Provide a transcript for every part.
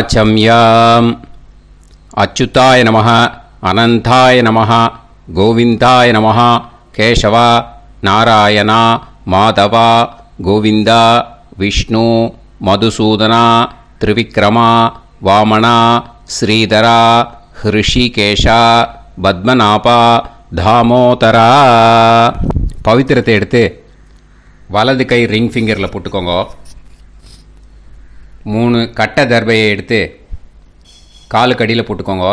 வாச்சம்யாம் அச்சுதாய நம அனந்தாய நம கோவிந்தாய நம கேசவா நாராயணா மாதவா கோவிந்தா விஷ்ணு மதுசூதனா திரிவிக்ரமா வாமணா ஸ்ரீதரா ஹிருஷிகேஷா பத்மநாபா தாமோதரா பவித்திரத்தை எடுத்து வலது கை ரிங் ஃபிங்கரில் போட்டுக்கோங்க மூணு கட்டை தர்பையை எடுத்து காலுக்கடியில் போட்டுக்கோங்க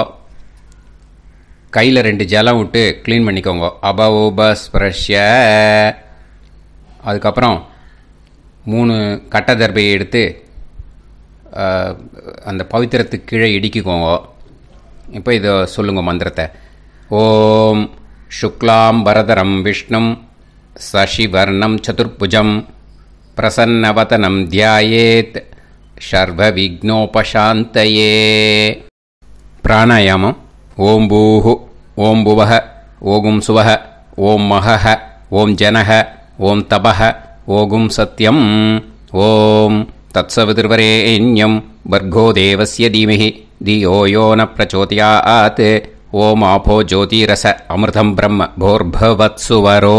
கையில் ரெண்டு ஜலம் விட்டு க்ளீன் பண்ணிக்கோங்க அபவோபஸ் ப்ரஷ அதுக்கப்புறம் மூணு கட்டை தர்பையை எடுத்து அந்த பவித்திரத்துக்கு கீழே இடிக்கிக்கோங்க இப்போ இதை சொல்லுங்க மந்திரத்தை ஓம் சுக்லாம் வரதரம் விஷ்ணும் சசிவர்ணம் சதுர்புஜம் பிரசன்னவதனம் தியாயேத் शर्वविघ्नोपशान्तये ॐ भूः ॐ भुवः ॐ महः ॐ जनः ॐ तपः ओम् ॐ तत्सवितुर्वरेण्यं भर्गो देवस्य धीमहि धियो यो न प्रचोदया आत् ज्योतिरस अमृतम् ब्रह्म भोर्भवत्सुवरो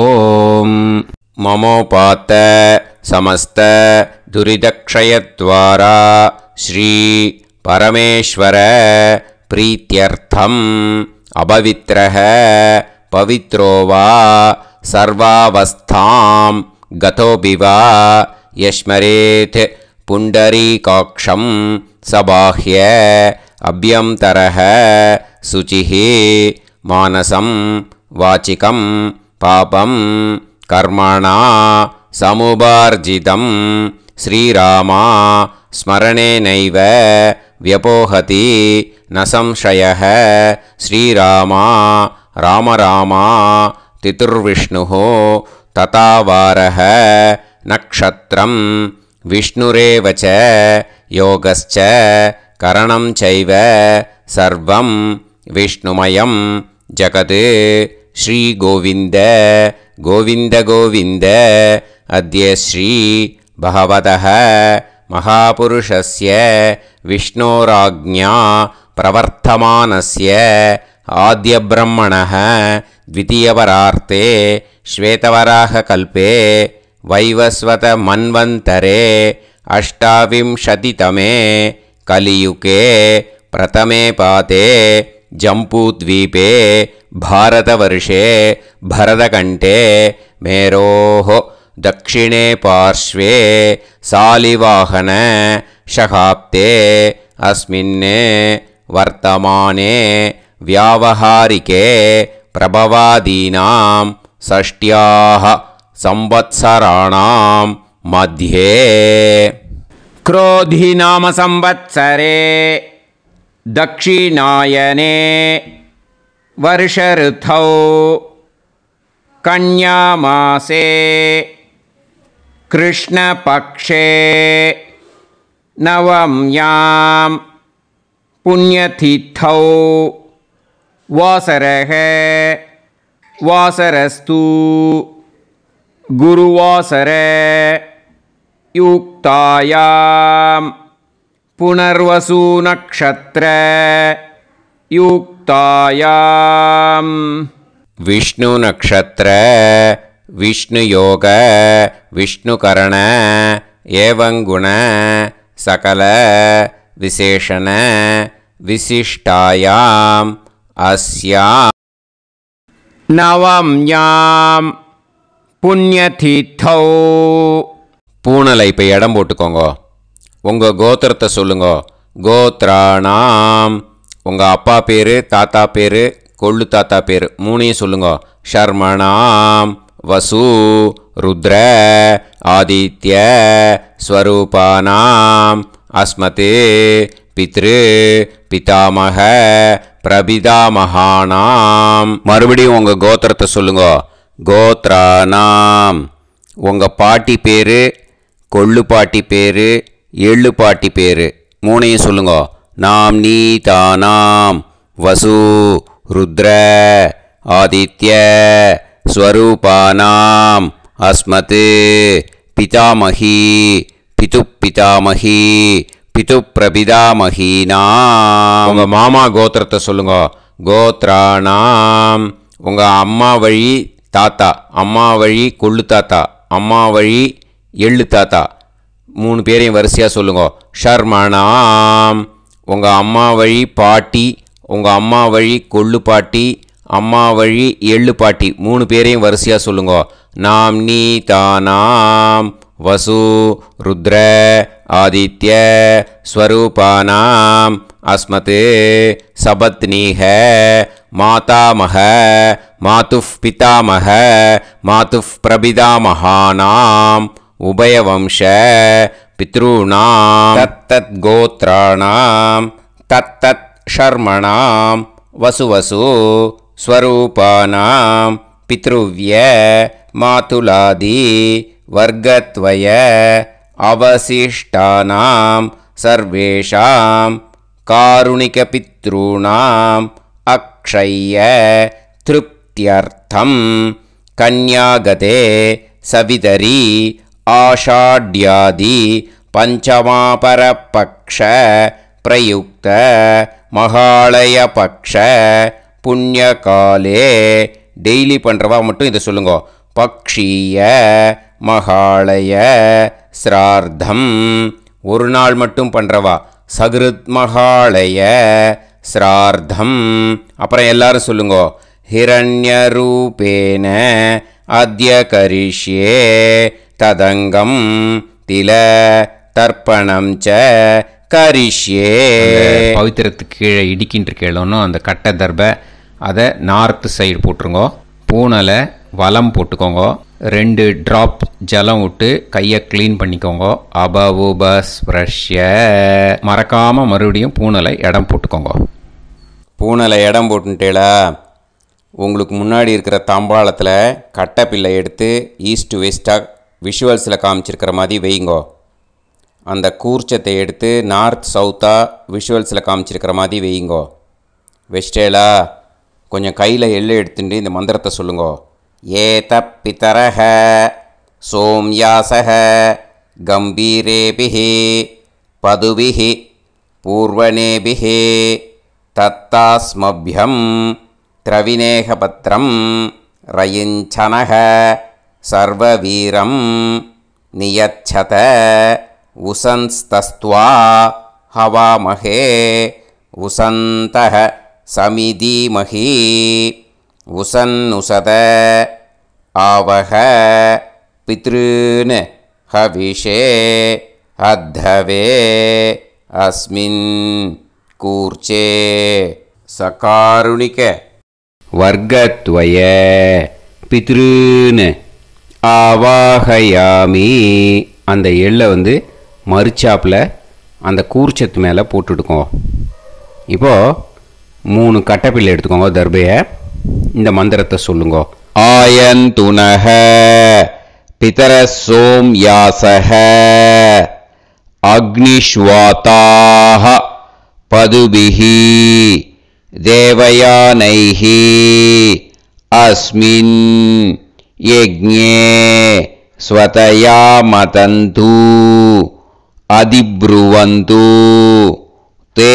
ममोपात समस्त दुरिदक्षयद्वारा श्रीपरमेश्वर प्रीत्यर्थम् अपवित्रः पवित्रो वा सर्वावस्थां गतोऽपि वा यस्मरेत् पुण्डरीकाक्षं सबाह्य अभ्यन्तरः शुचिः मानसं वाचिकं पापं कर्मणा समुभार्जितं श्रीरामा स्मरणेनैव व्यपोहति न संशयः श्रीरामा रामरामा तितुर्विष्णुः ततावारः नक्षत्रं विष्णुरेव च योगश्च करणं चैव सर्वं विष्णुमयं जगत् श्रीगोविन्द गोविन्दगोविन्द अद्य भगवतः महापुरुषस्य विष्णोराज्ञा प्रवर्तमानस्य आद्यब्रह्मणः द्वितीयवरार्ते श्वेतवराहकल्पे वैवस्वतमन्वन्तरे अष्टाविंशतितमे कलियुके प्रथमे पाते जम्पूद्वीपे भारतवर्षे भरतकण्ठे मेरोः दक्षिणे पार्श्वे सालिवाहने शहाब्दे अस्मिन्ने वर्तमाने व्यावहारिके प्रभवादीनां षष्ट्याः संवत्सराणां मध्ये संबत्सरे दक्षिणायने वर्षऋतौ कन्यामासे कृष्णपक्षे नवम्यां पुण्यतिथौ वासरः वासरस्तु गुरुवासर युक्तायां पुनर्वसूनक्षत्र युक्तायां विष्णुनक्षत्र விஷ்ணுயோக விஷ்ணுகரண ஏவங்குண சகல விசேஷண விசிஷ்டாயாம் அஸ்யாம் நவம்யாம் புண்ணியதீத்தௌ பூனலை இப்போ இடம் போட்டுக்கோங்க உங்கள் கோத்திரத்தை சொல்லுங்க கோத்ராணாம் உங்கள் அப்பா பேர் தாத்தா பேர் கொள்ளு தாத்தா பேர் மூணையும் சொல்லுங்க ஷர்மணாம் வசு ருத்ர ஆதித்ய ஸ்வரூபானாம் அஸ்மதே பித்ரு பிதாமக பிரபிதாமகானாம் மறுபடியும் உங்கள் கோத்திரத்தை சொல்லுங்க கோத்ரானாம் உங்கள் பாட்டி பேர் கொள்ளு பாட்டி பேர் எள்ளு பாட்டி பேர் மூணையும் சொல்லுங்க நாம் நீ தானாம் வசு ருத்ர ஆதித்ய स्वरूपानाम् अस्मत् पितामही பிதாமகி பிது பிரபிதாமகினாம் உங்கள் மாமா கோத்திரத்தை சொல்லுங்க கோத்ரானாம் உங்கள் அம்மா வழி தாத்தா அம்மா வழி கொள்ளு தாத்தா அம்மா வழி எள்ளு தாத்தா மூணு பேரையும் வரிசையாக சொல்லுங்க ஷர்மனாம் உங்கள் அம்மா வழி பாட்டி உங்கள் அம்மா வழி கொள்ளு பாட்டி அம்மா வழி எள்ளு பாட்டி மூணு பேரையும் வரிசையாக சொல்லுங்க நாம் நீ தானாம் வசு ருத்ர ஆதித்ய ஸ்வரூபானாம் அஸ்மது சபத் சபத்னீக மாதாமக மாது பிதாமக மாது பிரபிதாமகானாம் உபயவம்ச பித்ருணாம் தத்தத் கோத்ராணாம் தத்தத் ஷர்மணாம் வசு வசு स्वरूपानां मातुलादी वर्गत्वय अवशिष्टानां सर्वेषां कारुणिकपितॄणाम् अक्षय्य तृप्त्यर्थं कन्यागते सवितरी आषाढ्यादि प्रयुक्त महालयपक्ष புண்ணிய காலே டெய்லி பண்ணுறவா மட்டும் இதை சொல்லுங்க பக்ஷீய மகாலய ஸ்ரார்த்தம் ஒரு நாள் மட்டும் பண்ணுறவா சகிருத் மகாலய ஸ்ரார்த்தம் அப்புறம் எல்லாரும் சொல்லுங்க ஹிரண்ய ரூபேன அத்திய கரிஷ்யே ததங்கம் தில தர்ப்பணம் ச கரிஷ்யே பவித்திரத்துக்கு கீழே இடிக்கின்ற கேளோன்னு அந்த கட்ட தர்பை அதை நார்த் சைடு போட்டுருங்கோ பூனல வளம் போட்டுக்கோங்க ரெண்டு ட்ராப் ஜலம் விட்டு கையை க்ளீன் பண்ணிக்கோங்க அபவுபஸ் ப்ரஷ்ய மறக்காமல் மறுபடியும் பூனலை இடம் போட்டுக்கோங்க பூனலை இடம் போட்டுட்டேலா உங்களுக்கு முன்னாடி இருக்கிற தாம்பாளத்தில் கட்டைப்பில்லை எடுத்து ஈஸ்ட் வெஸ்ட்டாக விஷுவல்ஸில் காமிச்சிருக்கிற மாதிரி வைங்கோ அந்த கூர்ச்சத்தை எடுத்து நார்த் சவுத்தாக விஷுவல்ஸில் காமிச்சிருக்கிற மாதிரி வைங்கோ வெஸ்டேலா కొన్ని కైల ఎల్ల ఎడుతుండి ఈ మంత్రత చెబుengo ఏ తప్పితరహ సోమ్యాసహ గంబీరేపిహి పదువిహి పూర్వనేపిహి తత్తాస్మభ్యం త్రవినేహపత్రం రయించనగ సర్వవీరం నియచ్ఛత ఉసంతస్త్వ హవమహే ఉసంతః உசன் உசன்னுசத ஆவக பித்ருன் ஹவிஷே அத்தவே அஸ்மின் கூர்ச்சே சகாருணிக வர்க்கத்வய பித்ருன்னு ஆவாகயாமி அந்த எள்ளை வந்து மறுச்சாப்பில் அந்த கூர்ச்சத்து மேலே போட்டுடுக்கோ இப்போது மூணு கட்டப்பிலை எடுத்துக்கோங்க தர்பைய இந்த மந்திரத்தை சொல்லுங்கோ ஆயன் துனக பிதர சோம ياسஹ அக்னி ஸ்வாதாஹ பதுவிஹி தேவயனைஹி அஸ்மின யக்ஞே ஸ்வதயா மதந்து ఆది б्रूவந்து ते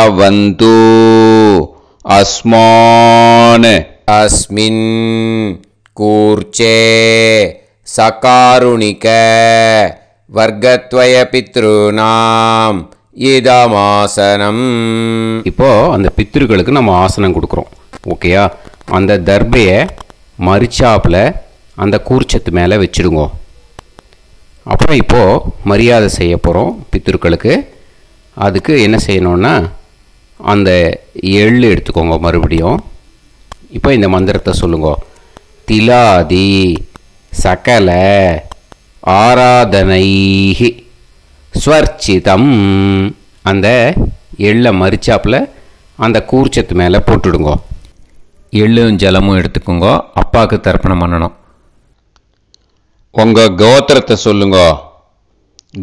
अवन्तु अस्मान् अस्मिन् कूर्चे सकारुणिक வர்க்கத்வய இதமாசனம் இப்போது அந்த பித்ருக்களுக்கு நம்ம ஆசனம் கொடுக்குறோம் ஓகேயா அந்த தர்பையை மரிச்சாப்பில் அந்த கூர்ச்சத்து மேலே வச்சுடுங்க அப்புறம் இப்போது மரியாதை செய்ய போகிறோம் பித்ருக்களுக்கு அதுக்கு என்ன செய்யணுன்னா அந்த எள் எடுத்துக்கோங்க மறுபடியும் இப்போ இந்த மந்திரத்தை சொல்லுங்க திலாதி சகல ஆராதனைஹி ஸ்வர்ச்சிதம் அந்த எள்ளை மறிச்சாப்பில் அந்த கூர்ச்சத்து மேலே போட்டுடுங்க எள்ளும் ஜலமும் எடுத்துக்கோங்க அப்பாவுக்கு தர்ப்பணம் பண்ணணும் உங்கள் கோத்திரத்தை சொல்லுங்க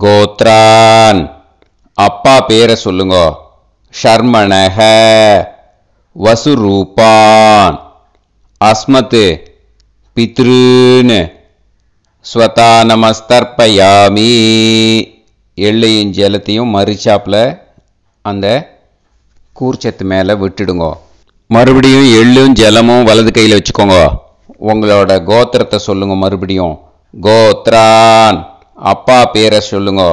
கோத்ரான் அப்பா பேரை சொல்லுங்க ஷர்மணக வசுரூபான் அஸ்மத்து பித்ருன்னு ஸ்வதா நமஸ்தர்ப்பயாமி எள்ளையும் ஜலத்தையும் மறிச்சாப்பில் அந்த கூர்ச்சத்து மேலே விட்டுடுங்க மறுபடியும் எள்ளும் ஜலமும் வலது கையில் வச்சுக்கோங்க உங்களோட கோத்திரத்தை சொல்லுங்க மறுபடியும் கோத்ரான் அப்பா பேரை சொல்லுங்க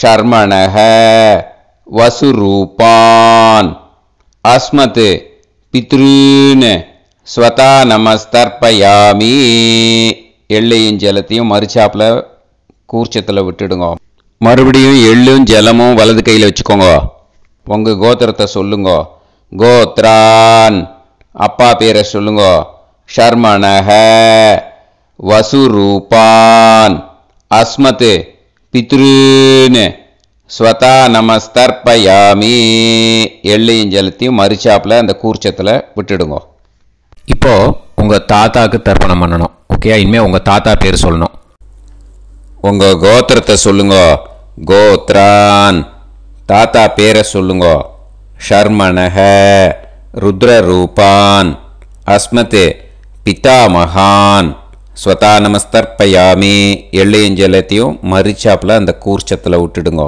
ஷர்மணக வசுரூபான் அஸ்மத் பித்ருன்னு ஸ்வதா நமஸ்தர்ப்பயாமி எள்ளையும் ஜலத்தையும் மறுச்சாப்பில் கூர்ச்சத்தில் விட்டுடுங்க மறுபடியும் எள்ளும் ஜலமும் வலது கையில் வச்சுக்கோங்க உங்கள் கோத்திரத்தை சொல்லுங்க கோத்ரான் அப்பா பேரை சொல்லுங்க ஷர்மணக வசுரூபான் அஸ்மத்து பித்ருன்னு ஸ்வதா நமஸ்தர்பயாமி எள்ளையும் ஜலத்தையும் மறுச்சாப்பில் அந்த கூர்ச்சத்தில் விட்டுடுங்க இப்போது உங்கள் தாத்தாவுக்கு தர்ப்பணம் பண்ணணும் ஓகே இனிமேல் உங்கள் தாத்தா பேர் சொல்லணும் உங்கள் கோத்திரத்தை சொல்லுங்க கோத்ரான் தாத்தா பேரை சொல்லுங்க ஷர்மணக ருத்ரரூபான் அஸ்மத்து பிதாமகான் ஸ்வதா ஸ்வதானமஸ்தர்ப்பயாமி எள்ளையும் ஜலத்தையும் மறிச்சாப்பில் அந்த கூர்ச்சத்தில் விட்டுடுங்க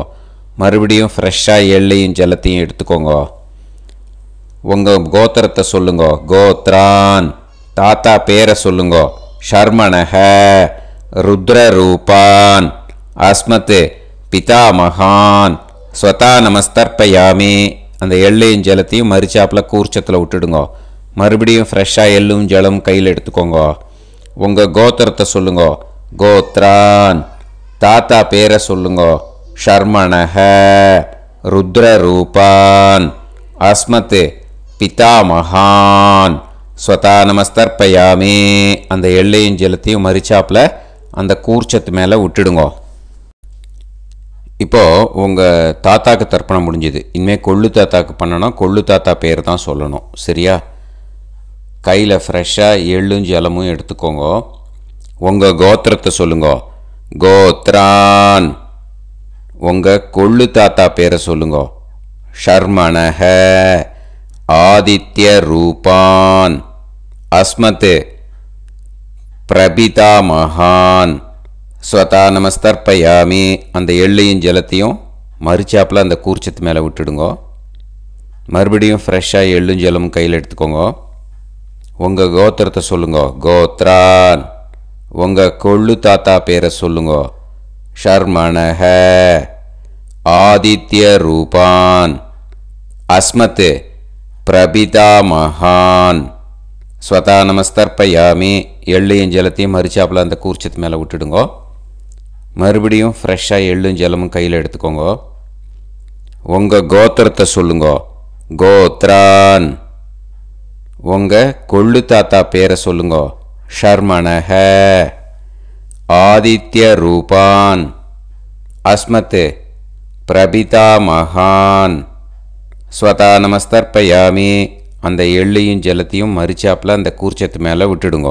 மறுபடியும் ஃப்ரெஷ்ஷாக எள்ளையும் ஜலத்தையும் எடுத்துக்கோங்க உங்கள் கோத்திரத்தை சொல்லுங்கோ கோத்ரான் தாத்தா பேரை சொல்லுங்க ஷர்மணக ருத்ரரூபான் அஸ்மத் பிதாமகான் ஸ்வதா நமஸ்தர்ப்பயாமி அந்த எள்ளையும் ஜலத்தையும் மறிச்சாப்பில் கூர்ச்சத்தில் விட்டுடுங்க மறுபடியும் ஃப்ரெஷ்ஷாக எள்ளும் ஜலம் கையில் எடுத்துக்கோங்க உங்கள் கோத்திரத்தை சொல்லுங்கோ கோத்ரான் தாத்தா பேரை சொல்லுங்கோ ருத்ர ருத்ரரூபான் அஸ்மத் பிதாமகான் ஸ்வதா நமஸ்தர்பயாமே அந்த எல்லையும் ஜலத்தையும் மறிச்சாப்பில் அந்த கூர்ச்சத்து மேலே விட்டுடுங்கோ இப்போது உங்கள் தாத்தாக்கு தர்ப்பணம் முடிஞ்சுது இனிமேல் கொள்ளு தாத்தாக்கு பண்ணணும் கொள்ளு தாத்தா பேர் தான் சொல்லணும் சரியா கையில் ஃப்ரெஷ்ஷாக எள்ளும் ஜலமும் எடுத்துக்கோங்க உங்கள் கோத்திரத்தை சொல்லுங்க கோத்ரான் உங்கள் கொள்ளு தாத்தா பேரை சொல்லுங்க ஷர்மணஹ ஆதித்ய ரூபான் அஸ்மத்து பிரபிதா மகான் ஸ்வதா பயாமி அந்த எள்ளையும் ஜலத்தையும் மறுச்சாப்பில் அந்த கூர்ச்சத்து மேலே விட்டுடுங்கோ மறுபடியும் ஃப்ரெஷ்ஷாக எள்ளும் ஜலமும் கையில் எடுத்துக்கோங்க உங்கள் கோத்திரத்தை சொல்லுங்க கோத்ரான் உங்கள் கொள்ளு தாத்தா பேரை சொல்லுங்க ஷர்மணஹ ஆதித்ய ரூபான் அஸ்மத்து மகான் ஸ்வதா நமஸ்தர்ப்பயாமி எள்ளையும் ஜலத்தையும் மறுச்சாப்பில் அந்த கூர்ச்சத்து மேலே விட்டுடுங்கோ மறுபடியும் ஃப்ரெஷ்ஷாக எள்ளும் ஜலமும் கையில் எடுத்துக்கோங்க உங்கள் கோத்திரத்தை சொல்லுங்க கோத்ரான் உங்கள் கொள்ளு தாத்தா பேரை சொல்லுங்க ஷர்மணக ஆதித்ய ரூபான் அஸ்மத்து பிரபிதா மகான் ஸ்வதா நமஸ்தர்பயாமி அந்த எள்ளையும் ஜலத்தையும் மறிச்சாப்பில் அந்த கூர்ச்சத்து மேலே விட்டுடுங்க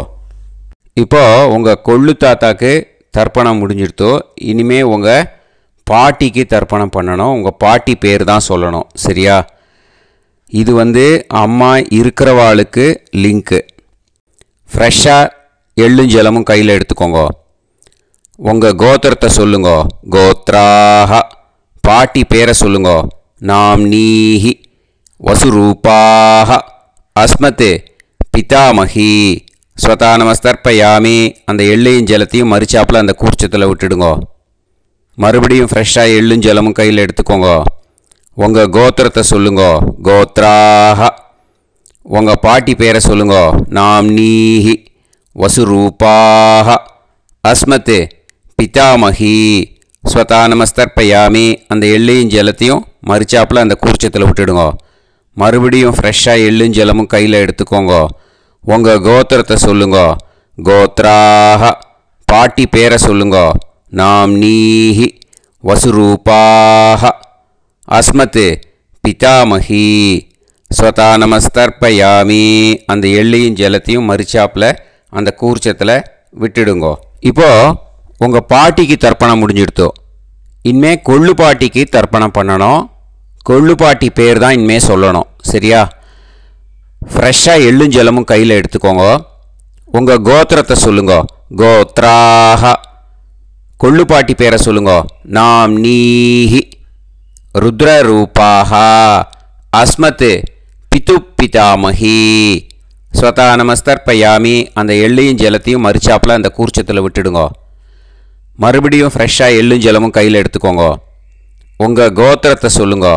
இப்போ உங்கள் கொள்ளு தாத்தாக்கு தர்ப்பணம் முடிஞ்சிருத்தோ இனிமேல் உங்கள் பாட்டிக்கு தர்ப்பணம் பண்ணணும் உங்கள் பாட்டி பேர் தான் சொல்லணும் சரியா இது வந்து அம்மா இருக்கிறவாளுக்கு லிங்க்கு ஃப்ரெஷ்ஷாக எள்ளும் ஜலமும் கையில் எடுத்துக்கோங்க உங்கள் கோத்திரத்தை சொல்லுங்க கோத்ராக பாட்டி பேரை சொல்லுங்கோ நாம் நீஹி வசுரூபாக அஸ்மத்து பிதாமகி ஸ்வதா நமஸ்தர்பயாமி அந்த எள்ளையும் ஜலத்தையும் மறிச்சாப்பில் அந்த கூர்ச்சத்தில் விட்டுடுங்க மறுபடியும் ஃப்ரெஷ்ஷாக எள்ளும் ஜலமும் கையில் எடுத்துக்கோங்க உங்கள் கோத்திரத்தை சொல்லுங்கோ கோத்ராஹ உங்கள் பாட்டி பேரை சொல்லுங்கோ நாம் நீஹி வசுரூபாக அஸ்மத்து பிதாமகி ஸ்வதா நமஸ்தர்ப்பயாமி அந்த எள்ளையும் ஜலத்தையும் மறுச்சாப்பில் அந்த கூர்ச்சத்தில் விட்டுடுங்க மறுபடியும் ஃப்ரெஷ்ஷாக எள்ளும் ஜலமும் கையில் எடுத்துக்கோங்கோ உங்கள் கோத்திரத்தை சொல்லுங்க கோத்ராஹ பாட்டி பேரை சொல்லுங்கோ நாம் நீஹி வசுரூபாக அஸ்மத் பிதாமகி ஸ்வதா நமஸ்தர்பயாமி அந்த எள்ளையும் ஜலத்தையும் மறிச்சாப்பில் அந்த கூர்ச்சத்தில் விட்டுடுங்கோ இப்போது உங்கள் பாட்டிக்கு தர்ப்பணம் முடிஞ்சிடுத்தோ இனிமே கொள்ளு பாட்டிக்கு தர்ப்பணம் பண்ணணும் கொள்ளு பாட்டி பேர் தான் இனிமே சொல்லணும் சரியா ஃப்ரெஷ்ஷாக எள்ளும் ஜலமும் கையில் எடுத்துக்கோங்க உங்கள் கோத்திரத்தை சொல்லுங்க கொள்ளு கொள்ளுப்பாட்டி பேரை சொல்லுங்க நாம் நீஹி రుద్రరూపాహ அஸ்மத் పితు పితామహి ஸ்வதா நமஸ்தர்ப்பயாமி அந்த எள்ளையும் ஜலத்தையும் மறிச்சாப்பில் அந்த கூர்ச்சத்தில் விட்டுடுங்க மறுபடியும் ஃப்ரெஷ்ஷாக எள்ளும் ஜலமும் கையில் எடுத்துக்கோங்க உங்கள் கோத்திரத்தை சொல்லுங்க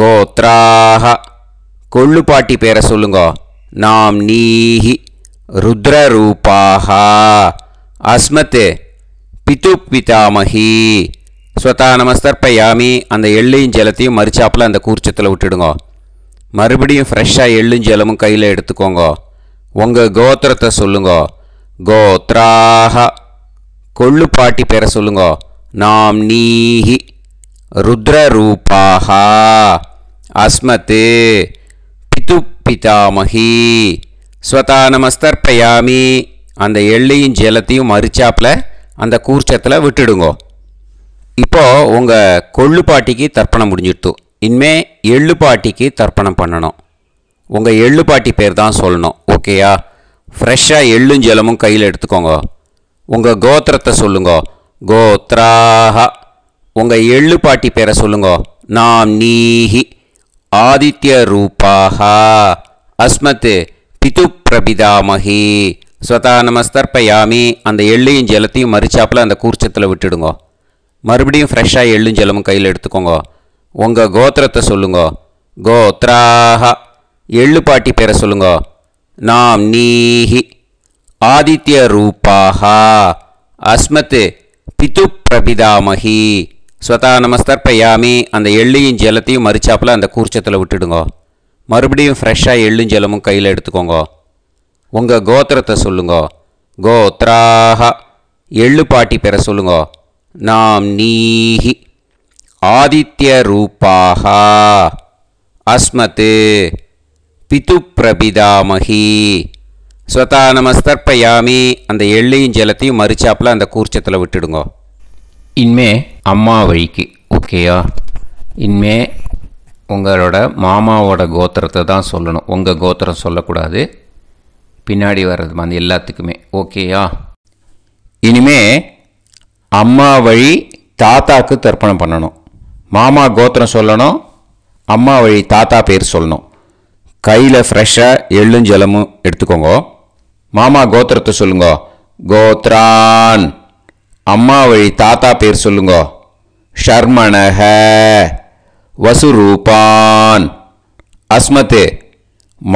கோத்ராக கொள்ளுப்பாட்டி பேரை சொல்லுங்க நாம் நீஹி ருத்ரரூபாக அஸ்மத் பிது பிதாமஹி ஸ்வதா நமஸ்தர்ப்பயாமி அந்த எள்ளையும் ஜலத்தையும் மறிச்சாப்பில் அந்த கூர்ச்சத்தில் விட்டுடுங்கோ மறுபடியும் ஃப்ரெஷ்ஷாக எள்ளும் ஜலமும் கையில் எடுத்துக்கோங்க உங்கள் கோத்திரத்தை சொல்லுங்கோ கோத்ராக கொள்ளு பாட்டி பேரை சொல்லுங்க நாம் நீஹி ருத்ரரூபாகா அஸ்மத்து பிது பிதாமகி ஸ்வதா நமஸ்தர்ப்பயாமி அந்த எள்ளையும் ஜலத்தையும் மறிச்சாப்பில் அந்த கூர்ச்சத்தில் விட்டுடுங்கோ இப்போ உங்கள் கொள்ளு பாட்டிக்கு தர்ப்பணம் முடிஞ்சிடுத்து இனிமே எள்ளு பாட்டிக்கு தர்ப்பணம் பண்ணணும் உங்கள் எள்ளு பாட்டி பேர் தான் சொல்லணும் ஓகேயா ஃப்ரெஷ்ஷாக எள்ளும் ஜலமும் கையில் எடுத்துக்கோங்க உங்கள் கோத்திரத்தை சொல்லுங்க கோத்ராஹா உங்கள் எள்ளு பாட்டி பேரை சொல்லுங்க நாம் நீஹி ஆதித்ய ரூபாஹா அஸ்மத் பிது பிரபிதாமகி ஸ்வதா நமஸ்தர்ப்பயாமி அந்த எள்ளையும் ஜலத்தையும் மறிச்சாப்பில் அந்த கூர்ச்சத்தில் விட்டுடுங்கோ மறுபடியும் ஃப்ரெஷ்ஷாக ஜலமும் கையில் எடுத்துக்கோங்க உங்கள் கோத்திரத்தை சொல்லுங்க கோத்ராஹா எள்ளு பாட்டி பேரை சொல்லுங்க நாம் நீஹி ஆதித்ய ரூபாஹா அஸ்மத்து பிது பிரபிதாமஹி ஸ்வதா நமஸ்தர்ப்பயாமி அந்த எள்ளையும் ஜலத்தையும் மறிச்சாப்பில் அந்த கூர்ச்சத்தில் விட்டுடுங்கோ மறுபடியும் ஃப்ரெஷ்ஷாக எள்ளும் ஜலமும் கையில் எடுத்துக்கோங்க உங்கள் கோத்திரத்தை சொல்லுங்க கோத்ராஹா எள்ளு பாட்டி பேரை சொல்லுங்க நாம் நீஹி ரூபாக அஸ்மத்து अस्मत् பிரபிதாமகி ஸ்வதா நமஸ்தர்ப்பயாமி அந்த எள்ளையும் ஜலத்தையும் மறுச்சாப்பில் அந்த கூர்ச்சத்தில் விட்டுடுங்க இனிமே அம்மா வழிக்கு ஓகேயா இனிமே உங்களோட மாமாவோட கோத்திரத்தை தான் சொல்லணும் உங்கள் கோத்திரம் சொல்லக்கூடாது பின்னாடி வர்றது அந்த எல்லாத்துக்குமே ஓகேயா இனிமே அம்மா வழி தாத்தாக்கு தர்ப்பணம் பண்ணணும் மாமா கோத்திரம் சொல்லணும் அம்மா வழி தாத்தா பேர் சொல்லணும் கையில் ஃப்ரெஷ்ஷாக எள்ளும் ஜலமும் எடுத்துக்கோங்க மாமா கோத்திரத்தை சொல்லுங்க கோத்ரான் அம்மா வழி தாத்தா பேர் சொல்லுங்க ஷர்மணக வசுரூபான் அஸ்மத்து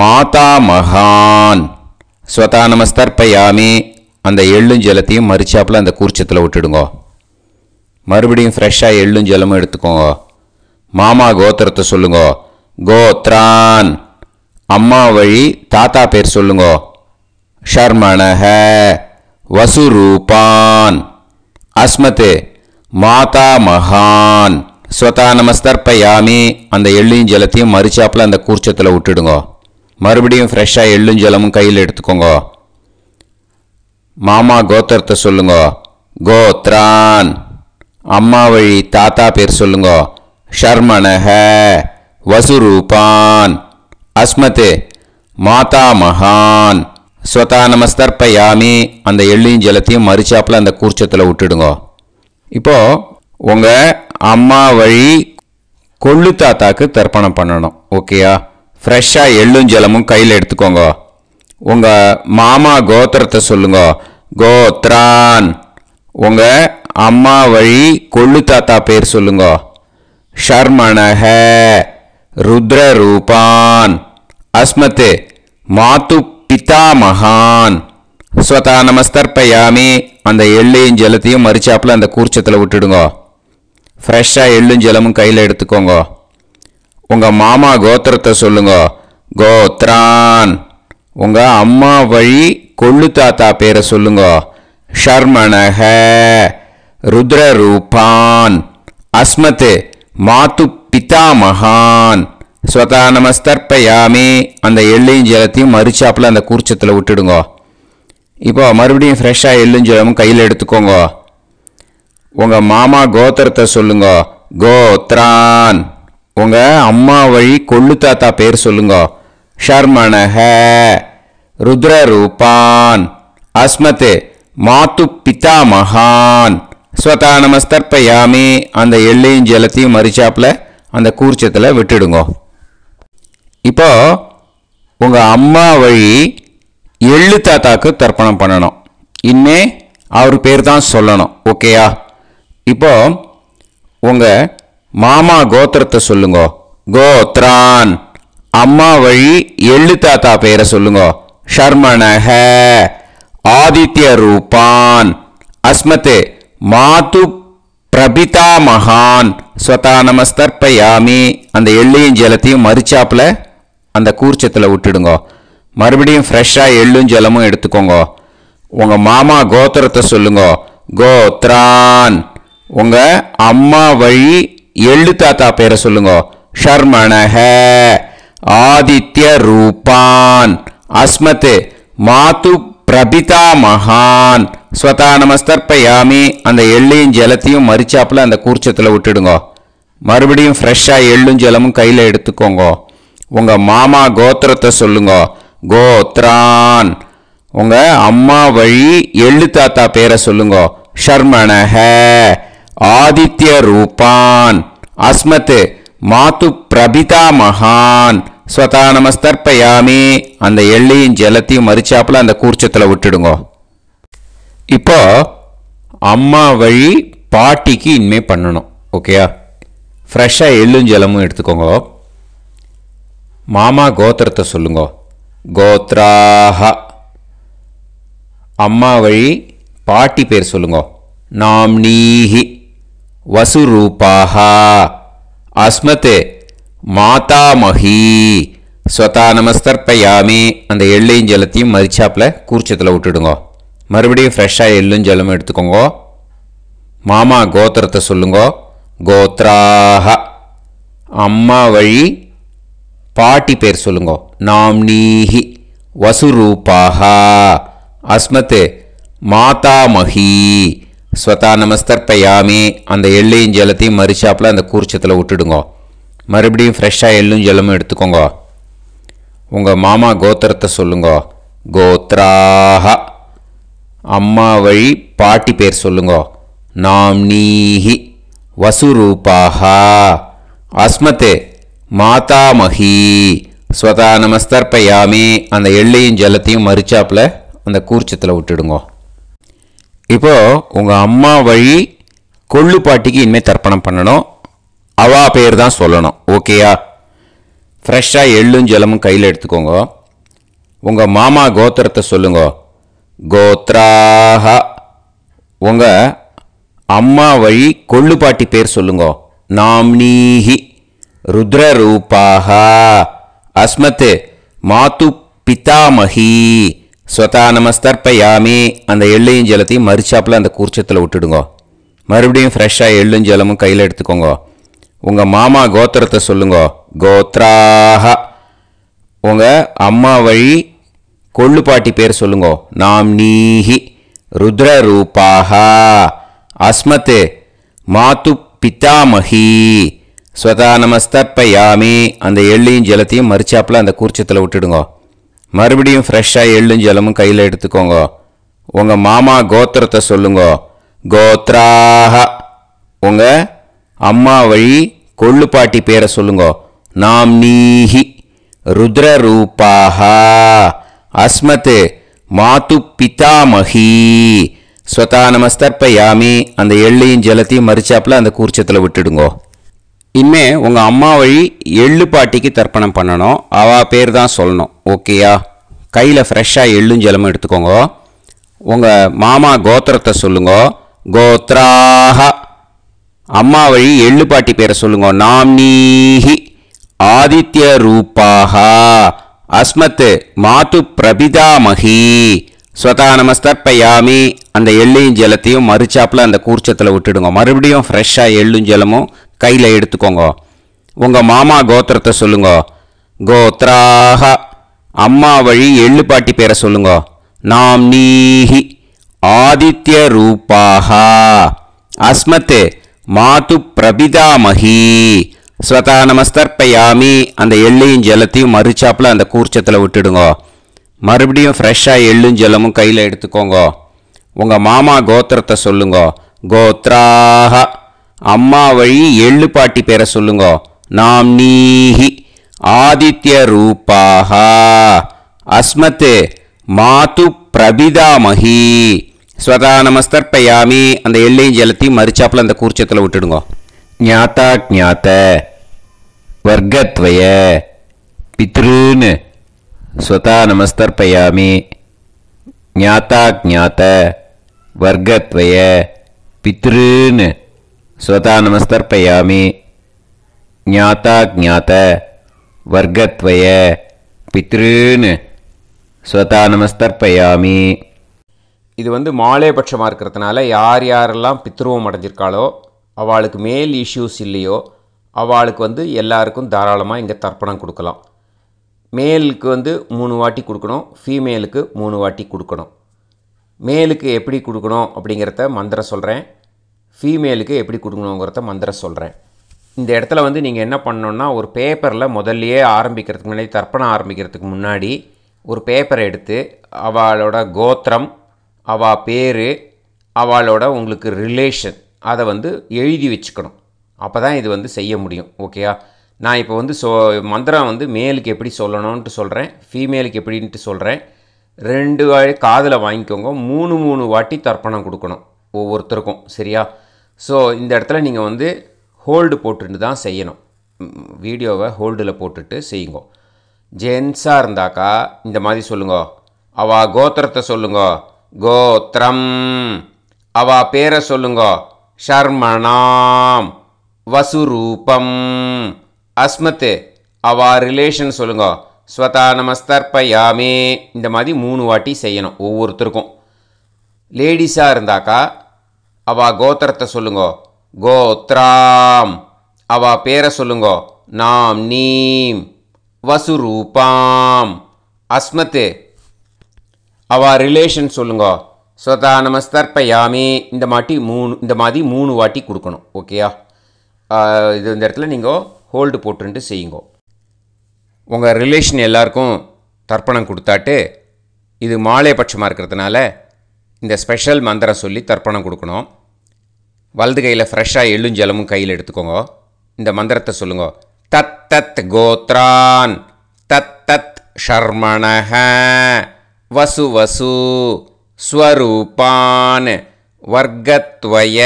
மாதா மகான் ஸ்வதா நமஸ்தர்ப்பயாமி அந்த எள்ளும் ஜலத்தையும் மறிச்சாப்பில் அந்த கூர்ச்சத்தில் விட்டுடுங்க மறுபடியும் ஃப்ரெஷ்ஷாக எள்ளும் ஜலமும் எடுத்துக்கோங்க மாமா கோத்திரத்தை சொல்லுங்க கோத்ரான் அம்மா வழி தாத்தா பேர் சொல்லுங்க ஷர்மணஹ வசுரூபான் அஸ்மத்து மாதா மகான் ஸ்வதா நமஸ்தர்ப்பயாமி அந்த எள்ளும் ஜலத்தையும் மறிச்சாப்பில் அந்த கூர்ச்சத்தில் விட்டுடுங்க மறுபடியும் ஃப்ரெஷ்ஷாக எள்ளும் ஜலமும் கையில் எடுத்துக்கோங்க மாமா கோத்திரத்தை சொல்லுங்கோ கோத்ரான் அம்மா வழி தாத்தா பேர் சொல்லுங்க ஷர்மனஹ வசுரூபான் அஸ்மத்து மாதா மகான் ஸ்வதா நமஸ்தர்ப்பயாமி அந்த எள்ளியும் ஜலத்தையும் மறிச்சாப்பில் அந்த கூர்ச்சத்தில் விட்டுடுங்க இப்போது உங்கள் அம்மா வழி கொள்ளு தாத்தாக்கு தர்ப்பணம் பண்ணணும் ஓகேயா ஃப்ரெஷ்ஷாக எள்ளும் ஜலமும் கையில் எடுத்துக்கோங்க உங்க மாமா கோத்திரத்தை சொல்லுங்க கோத்ரான் உங்க அம்மா வழி கொள்ளு தாத்தா பேர் சொல்லுங்க ருத்ர ரூபான் அஸ்மத்து மாத்து பிதா மகான் ஸ்வதா பையாமி அந்த எள்ளையும் ஜலத்தையும் மறிச்சாப்பில் அந்த கூர்ச்சத்தில் விட்டுடுங்க ஃப்ரெஷ்ஷாக எள்ளும் ஜலமும் கையில் எடுத்துக்கோங்க உங்கள் மாமா கோத்திரத்தை சொல்லுங்க கோத்ரான் உங்கள் அம்மா வழி கொள்ளு தாத்தா பேரை சொல்லுங்க ஷர்மணக ருத்ரரூபான் அஸ்மத் மாத்து பிதாமகான் ஸ்வதா நமஸ்தர்ப்பயாமே அந்த எள்ளையும் ஜலத்தையும் மறுச்சாப்பில் அந்த கூர்ச்சத்தில் விட்டுடுங்க இப்போ மறுபடியும் ஃப்ரெஷ்ஷாக எள்ளும் ஜலமும் கையில் எடுத்துக்கோங்க உங்கள் மாமா கோத்திரத்தை சொல்லுங்க கோத்ரான் உங்கள் அம்மா வழி கொள்ளு தாத்தா பேர் சொல்லுங்கோ ஷர்மணக ருத்ரரூபான் அஸ்மத்து மாத்து பிதா மகான் ஸ்வதா நமஸ்தர்ப்பயாமி அந்த எள்ளையும் ஜலத்தையும் மறிச்சாப்பில் அந்த கூர்ச்சத்தில் விட்டுடுங்க இப்போ உங்கள் அம்மா வழி எள்ளு தாத்தாக்கு தர்ப்பணம் பண்ணணும் இனிமே அவர் பேர் தான் சொல்லணும் ஓகேயா இப்போ உங்கள் மாமா கோத்திரத்தை சொல்லுங்க கோத்ரான் அம்மா வழி எள்ளு தாத்தா பெயரை சொல்லுங்க ஷர்மணக ஆதித்ய ரூபான் அஸ்மத்து மாது பிரபிதா மகான் ஸ்வதா நமஸ்தர்ப்பயாமி அந்த எள்ளையும் ஜலத்தையும் மறிச்சாப்புல அந்த கூர்ச்சத்தில் விட்டுடுங்கோ மறுபடியும் ஃப்ரெஷ்ஷாக எள்ளும் ஜலமும் எடுத்துக்கோங்க உங்கள் மாமா கோத்திரத்தை சொல்லுங்க கோத்ரான் உங்கள் அம்மா வழி எள்ளு தாத்தா பேரை சொல்லுங்க ஷர்மணக ஆதித்ய ரூபான் அஸ்மத் மாத்து பிரபிதா மகான் ஸ்வதா நமஸ்தர்ப்பயாமி அந்த எள்ளையும் ஜலத்தையும் மறிச்சாப்பில் அந்த கூர்ச்சத்தில் விட்டுடுங்கோ மறுபடியும் ஃப்ரெஷ்ஷாக எள்ளும் ஜலமும் கையில் எடுத்துக்கோங்க உங்கள் மாமா கோத்திரத்தை சொல்லுங்க கோத்ரான் உங்கள் அம்மா வழி எள்ளு தாத்தா பேரை சொல்லுங்க ஷர்மணஹ ஆதித்ய ரூபான் அஸ்மத் மாத்து பிரபிதா மகான் ஸ்வதானமஸ்தர்ப்பயாமி அந்த எள்ளையும் ஜலத்தையும் மறிச்சாப்புல அந்த கூர்ச்சத்தில் விட்டுடுங்க இப்போ அம்மா வழி பாட்டிக்கு இனிமே பண்ணணும் ஓகேயா ஃப்ரெஷ்ஷாக எள்ளும் ஜலமும் எடுத்துக்கோங்க மாமா கோத்திரத்தை சொல்லுங்க கோத்ராஹா அம்மா வழி பாட்டி பேர் சொல்லுங்க நாம் நீஹி வசுரூபாஹா அஸ்மத்து மாதாமகி ஸ்வதா நமஸ்தர்ப்பயாமி அந்த எள்ளையும் ஜலத்தையும் மறிச்சாப்பில் கூர்ச்சத்தில் விட்டுடுங்க மறுபடியும் ஃப்ரெஷ்ஷாக எள்ளும் ஜலமும் எடுத்துக்கோங்க மாமா கோத்திரத்தை சொல்லுங்க கோத்ராஹ அம்மா வழி பாட்டி பேர் சொல்லுங்க நாம்னீஹி வசுரூபாகா அஸ்மத்து மாதாமகி ஸ்வதா நமஸ்தர்ப்பயாமி அந்த எள்ளையும் ஜலத்தையும் மறிச்சாப்பில் அந்த கூர்ச்சத்தில் விட்டுடுங்க மறுபடியும் ஃப்ரெஷ்ஷாக எள்ளும் ஜலமும் எடுத்துக்கோங்க உங்கள் மாமா கோத்திரத்தை சொல்லுங்க கோத்ராஹா அம்மா வழி பாட்டி பேர் சொல்லுங்க நாம் நீஹி வசுரூபாஹா அஸ்மத்து மாதாமஹி ஸ்வதா நமஸ்தர்ப்பயாமே அந்த எள்ளையும் ஜலத்தையும் மறிச்சாப்பில் அந்த கூர்ச்சத்தில் விட்டுடுங்கோ இப்போது உங்கள் அம்மா வழி கொள்ளு பாட்டிக்கு இனிமேல் தர்ப்பணம் பண்ணணும் அவா பேர் தான் சொல்லணும் ஓகேயா ஃப்ரெஷ்ஷாக எள்ளும் ஜலமும் கையில் எடுத்துக்கோங்க உங்கள் மாமா கோத்திரத்தை சொல்லுங்க கோத்ராஹா உங்கள் அம்மா வழி கொள்ளுப்பாட்டி பேர் சொல்லுங்க நாம்னீஹி ருத்ரரூபாகா அஸ்மத்து மாத்து பிதாமகி ஸ்வதா நமஸ்தர்பயாமி அந்த எள்ளையும் ஜலத்தையும் மறுச்சாப்பில் அந்த கூர்ச்சத்தில் விட்டுடுங்க மறுபடியும் ஃப்ரெஷ்ஷாக எள்ளும் ஜலமும் கையில் எடுத்துக்கோங்க உங்கள் மாமா கோத்திரத்தை சொல்லுங்க கோத்ராஹ உங்கள் அம்மா வழி கொள்ளுப்பாட்டி பேர் சொல்லுங்கோ நாம் நீஹி ருத்ர அஸ்மத்து மாத்து பித்தாமகி ஸ்வதா நமஸ்தப்பயாமி அந்த எள்ளையும் ஜலத்தையும் மறிச்சாப்பில் அந்த கூர்ச்சத்தில் விட்டுடுங்கோ மறுபடியும் ஃப்ரெஷ்ஷாக எள்ளும் ஜலமும் கையில் எடுத்துக்கோங்க உங்கள் மாமா கோத்திரத்தை சொல்லுங்க கோத்ராஹ உங்கள் அம்மா வழி கொள்ளுப்பாட்டி பேரை சொல்லுங்க நாம் நீஹி ருத்ரரூபாக அஸ்மத் மாத்து பிதாமஹி ஸ்வதா நமஸ்தர்பயாமி அந்த எள்ளையும் ஜலத்தையும் மறிச்சாப்பில் அந்த கூர்ச்சத்தில் விட்டுடுங்கோ இனிமே உங்கள் அம்மா வழி எள்ளு பாட்டிக்கு தர்ப்பணம் பண்ணணும் அவ பேர் தான் சொல்லணும் ஓகேயா கையில் ஃப்ரெஷ்ஷாக எள்ளும் ஜலமும் எடுத்துக்கோங்க உங்கள் மாமா கோத்திரத்தை சொல்லுங்க கோத்ரா அம்மா வழி எள்ளு பாட்டி பேரை சொல்லுங்க நாம் நீஹி ஆதித்ய ரூபாகா அஸ்மத்து மாத்து பிரபிதாமகி ஸ்வதா நமஸ்தர்ப்பயாமி அந்த எள்ளையும் ஜலத்தையும் மறுச்சாப்பில் அந்த கூர்ச்சத்தில் விட்டுடுங்க மறுபடியும் ஃப்ரெஷ்ஷாக எள்ளும் ஜலமும் கையில் எடுத்துக்கோங்க உங்கள் மாமா கோத்திரத்தை சொல்லுங்க கோத்ராக அம்மா வழி எள்ளு பாட்டி பேரை சொல்லுங்க நாம் நீஹி ஆதித்ய ரூபாகா அஸ்மத்து மாத்து பிரபிதாமகி ஸ்வதா நமஸ்தர்ப்பயாமி அந்த எள்ளையும் ஜலத்தையும் மறுச்சாப்பில் அந்த கூர்ச்சத்தில் விட்டுடுங்க மறுபடியும் ஃப்ரெஷ்ஷாக எள்ளும் ஜலமும் கையில் எடுத்துக்கோங்க உங்கள் மாமா கோத்திரத்தை சொல்லுங்க கோத்ராக அம்மா வழி எள்ளு பாட்டி பேரை சொல்லுங்கோ நாம் நீஹி ஆதித்ய ரூபாக அஸ்மத்து மாத்து பிரபிதாமகி ஸ்வதா நமஸ்தர்ப்பயாமி அந்த எல்லையும் ஜலத்தையும் மறிச்சாப்பில் அந்த கூர்ச்சத்தில் விட்டுடுங்க ஞாத்தா ஜாத்த வர்க்கத்வய பித்ருன்னு ஸ்வதா நமஸ்தர்ப்பயாமி ஞாத்தா ஜாத்த வர்க்கத்வய பித்ருன்னு ஸ்வதா நமஸ்தர்ப்பயாமி ஞாத்தா ஜாத்த வர்க்கத்வய பித்ருன்னு ஸ்வதா நமஸ்தர்ப்பயாமி இது வந்து மாலேபட்சமாக இருக்கிறதுனால யார் யாரெல்லாம் பித்ருவம் அடைஞ்சிருக்காளோ அவளுக்கு மேல் இஷ்யூஸ் இல்லையோ அவளுக்கு வந்து எல்லாருக்கும் தாராளமாக இங்கே தர்ப்பணம் கொடுக்கலாம் மேலுக்கு வந்து மூணு வாட்டி கொடுக்கணும் ஃபீமேலுக்கு மூணு வாட்டி கொடுக்கணும் மேலுக்கு எப்படி கொடுக்கணும் அப்படிங்கிறத மந்திரம் சொல்கிறேன் ஃபீமேலுக்கு எப்படி கொடுக்கணுங்கிறத மந்திரம் சொல்கிறேன் இந்த இடத்துல வந்து நீங்கள் என்ன பண்ணணுன்னா ஒரு பேப்பரில் முதல்லையே ஆரம்பிக்கிறதுக்கு முன்னாடி தர்ப்பணம் ஆரம்பிக்கிறதுக்கு முன்னாடி ஒரு பேப்பரை எடுத்து அவளோட கோத்திரம் அவள் பேர் அவளோட உங்களுக்கு ரிலேஷன் அதை வந்து எழுதி வச்சுக்கணும் அப்போ தான் இது வந்து செய்ய முடியும் ஓகேயா நான் இப்போ வந்து சொ மந்திரம் வந்து மேலுக்கு எப்படி சொல்லணும்ன்ட்டு சொல்கிறேன் ஃபீமேலுக்கு எப்படின்ட்டு சொல்கிறேன் ரெண்டு காதில் வாங்கிக்கோங்க மூணு மூணு வாட்டி தர்ப்பணம் கொடுக்கணும் ஒவ்வொருத்தருக்கும் சரியா ஸோ இந்த இடத்துல நீங்கள் வந்து ஹோல்டு போட்டுட்டு தான் செய்யணும் வீடியோவை ஹோல்டில் போட்டுட்டு செய்யுங்க ஜென்ஸாக இருந்தாக்கா இந்த மாதிரி சொல்லுங்க அவள் கோத்திரத்தை சொல்லுங்கள் கோத்திரம் அவா பேரை சொல்லுங்கோ ஷர்மணாம் வசுரூபம் அஸ்மத்து அவா ரிலேஷன் சொல்லுங்கோ ஸ்வதா நமஸ்தர்பயாமே இந்த மாதிரி மூணு வாட்டி செய்யணும் ஒவ்வொருத்தருக்கும் லேடிஸாக இருந்தாக்கா அவ கோத்திரத்தை சொல்லுங்க கோத்ராம் அவ பேரை சொல்லுங்கோ நாம் நீம் வசுரூபாம் அஸ்மத்து அவா ரிலேஷன் சொல்லுங்க ஸ்வதா நமஸ்தர்ப்பயாமே இந்த மாட்டி மூணு இந்த மாதிரி மூணு வாட்டி கொடுக்கணும் ஓகேயா இது இந்த இடத்துல நீங்கள் ஹோல்டு போட்டுன்ட்டு செய்யுங்க உங்கள் ரிலேஷன் எல்லாருக்கும் தர்ப்பணம் கொடுத்தாட்டு இது மாலை பட்சமாக இருக்கிறதுனால இந்த ஸ்பெஷல் மந்திரம் சொல்லி தர்ப்பணம் கொடுக்கணும் வலது கையில் ஃப்ரெஷ்ஷாக எள்ளுஞ்சலமும் கையில் எடுத்துக்கோங்க இந்த மந்திரத்தை சொல்லுங்க தத் தத் கோத்ரான் தத் தத் ஷர்மணஹ வசுவசு ஸ்வரூபான் வர்க்கத்வய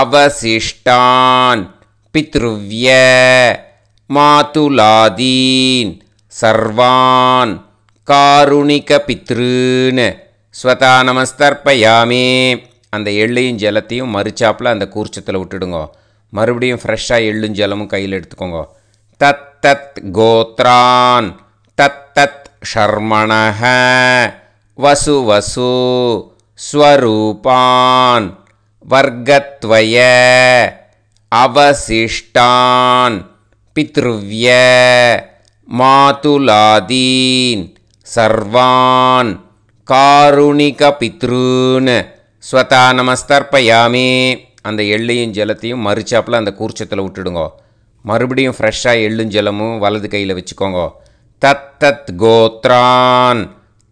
அவசிஷ்டான் பித்ருவ்ய மாதுலாதீன் சர்வான் காருணிக பித்ருன்னு ஸ்வதா நமஸ்தர்ப்பயாமே அந்த எள்ளையும் ஜலத்தையும் மறுச்சாப்பில் அந்த கூர்ச்சத்தில் விட்டுடுங்கோ மறுபடியும் ஃப்ரெஷ்ஷாக எள்ளும் ஜலமும் கையில் எடுத்துக்கோங்க தத் தத் கோத்ரான் தத் தத் ஷர்மணः வசு வசு வர்க்கத்வய அவசிஷ்டான் பித்ருவிய மாதுலாதீன் சர்வான் காருணிக பித்ருன்னு ஸ்வதா நமஸ்தர்ப்பயாமே அந்த எள்ளையும் ஜலத்தையும் மறுச்சாப்பில் அந்த கூர்ச்சத்தில் விட்டுடுங்கோ மறுபடியும் ஃப்ரெஷ்ஷாக எள்ளும் ஜலமும் வலது கையில் வச்சுக்கோங்க தத்தத் गोत्रान्